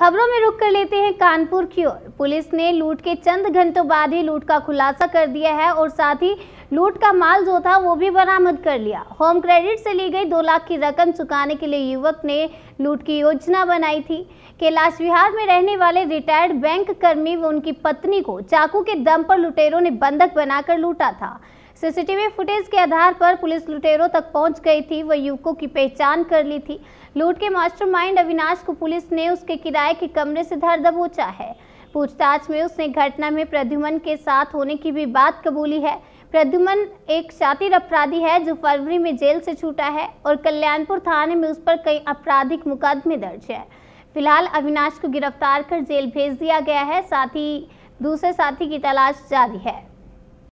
खबरों में रुक कर लेते हैं कानपुर की ओर पुलिस ने लूट के चंद घंटों बाद ही लूट का खुलासा कर दिया है और साथ ही लूट का माल जो था वो भी बरामद कर लिया होम क्रेडिट से ली गई दो लाख की रकम चुकाने के लिए युवक ने लूट की योजना बनाई थी कैलाश विहार में रहने वाले रिटायर्ड बैंक कर्मी व उनकी पत्नी को चाकू के दम पर लुटेरों ने बंधक बनाकर लूटा था सीसीटीवी फुटेज के आधार पर पुलिस लुटेरों तक पहुंच गई थी व युवकों की पहचान कर ली थी लूट के मास्टरमाइंड अविनाश को पुलिस ने उसके किराए के कमरे से धर दबोचा है पूछताछ में उसने घटना में प्रद्युमन के साथ होने की भी बात कबूली है प्रद्युमन एक शातिर अपराधी है जो फरवरी में जेल से छूटा है और कल्याणपुर थाने में उस पर कई आपराधिक मुकदमे दर्ज है फिलहाल अविनाश को गिरफ्तार कर जेल भेज दिया गया है साथ ही दूसरे साथी की तलाश जारी है